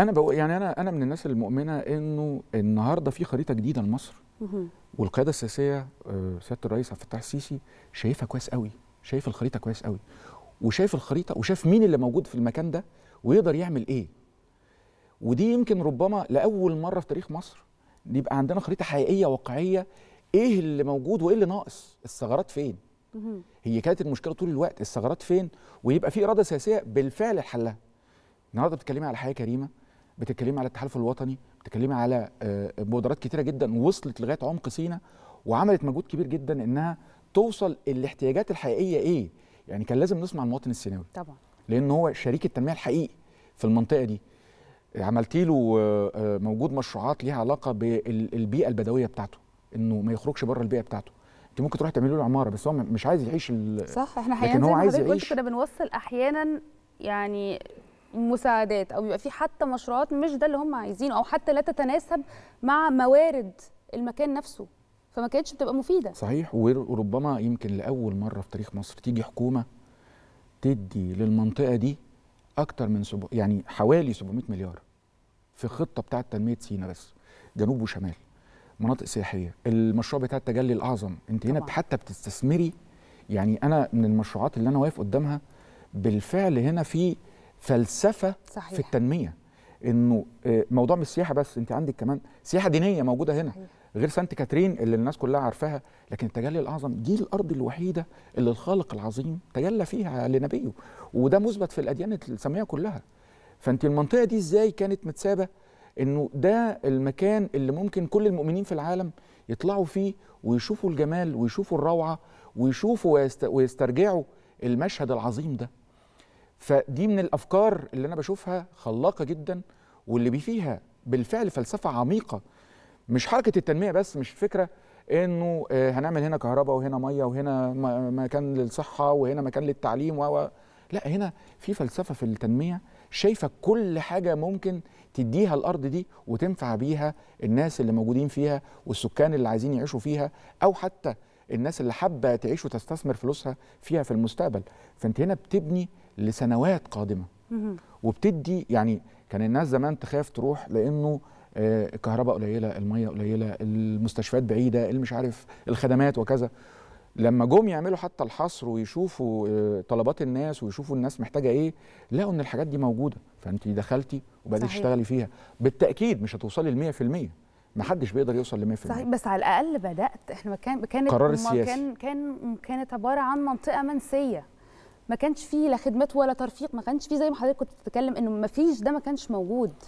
انا بقول يعني انا انا من الناس المؤمنه انه النهارده في خريطه جديده لمصر والقياده السياسيه آه، سياده الرئيس عبد الفتاح السيسي شايفها كويس قوي شايف الخريطه كويس قوي وشايف الخريطه وشايف مين اللي موجود في المكان ده ويقدر يعمل ايه ودي يمكن ربما لاول مره في تاريخ مصر يبقى عندنا خريطه حقيقيه واقعيه ايه اللي موجود وايه اللي ناقص الثغرات فين هي كانت المشكله طول الوقت الثغرات فين ويبقى في اراده سياسيه بالفعل حلها النهارده بتتكلمي على حياه كريمه بتتكلمي على التحالف الوطني بتتكلمي على آه، مبادرات كتيره جدا وصلت لغايه عمق سينا وعملت مجهود كبير جدا انها توصل الاحتياجات الحقيقيه ايه يعني كان لازم نسمع المواطن السيناوي طبعا لان هو شريك التنميه الحقيقي في المنطقه دي عملتي له آه، آه، موجود مشروعات ليها علاقه بالبيئه البدويه بتاعته انه ما يخرجش بره البيئه بتاعته انت ممكن تروح تعملي له عماره بس هو مش عايز يعيش صح احنا حقيقه كنا بنوصل احيانا يعني مساعدات او يبقى في حتى مشروعات مش ده اللي هم عايزينه او حتى لا تتناسب مع موارد المكان نفسه فما كانتش بتبقى مفيده صحيح وربما يمكن لاول مره في تاريخ مصر تيجي حكومه تدي للمنطقه دي اكتر من سب... يعني حوالي 700 مليار في خطه بتاعه تنميه سينا بس جنوب وشمال مناطق سياحيه المشروع بتاع التجلي الاعظم انت هنا حتى بتستثمري يعني انا من المشروعات اللي انا واقف قدامها بالفعل هنا في فلسفه صحيح. في التنميه انه آه، موضوع مش السياحه بس انت عندك كمان سياحه دينيه موجوده هنا غير سانت كاترين اللي الناس كلها عارفاها لكن التجلي الاعظم دي الارض الوحيده اللي الخالق العظيم تجلى فيها لنبيه وده مثبت في الاديان الساميه كلها فانت المنطقه دي ازاي كانت متسابه انه ده المكان اللي ممكن كل المؤمنين في العالم يطلعوا فيه ويشوفوا الجمال ويشوفوا الروعه ويشوفوا ويسترجعوا المشهد العظيم ده فدي من الافكار اللي انا بشوفها خلاقه جدا واللي فيها بالفعل فلسفه عميقه مش حركه التنميه بس مش فكره انه آه، هنعمل هنا كهرباء وهنا ميه وهنا مكان للصحه وهنا مكان للتعليم و لا هنا في فلسفه في التنميه شايفه كل حاجه ممكن تديها الارض دي وتنفع بيها الناس اللي موجودين فيها والسكان اللي عايزين يعيشوا فيها او حتى الناس اللي حابه تعيش وتستثمر فلوسها فيها في المستقبل فانت هنا بتبني لسنوات قادمه وبتدي يعني كان الناس زمان تخاف تروح لانه آه، الكهرباء قليله الميه قليله المستشفيات بعيده مش عارف الخدمات وكذا لما جم يعملوا حتى الحصر ويشوفوا آه، طلبات الناس ويشوفوا الناس محتاجه ايه لقوا ان الحاجات دي موجوده فانت دخلتي وبدات تشتغلي فيها بالتاكيد مش هتوصلي ل 100% ما حدش بيقدر يوصل ل 100% صحيح بس على الاقل بدات احنا كان كانت قرار السياسي كان كان كانت عباره عن منطقه منسيه ما كانش فيه لا خدمات ولا ترفيق ما كانش فيه زي ما حضرتك كنت بتتكلم انه ما فيش ده ما كانش موجود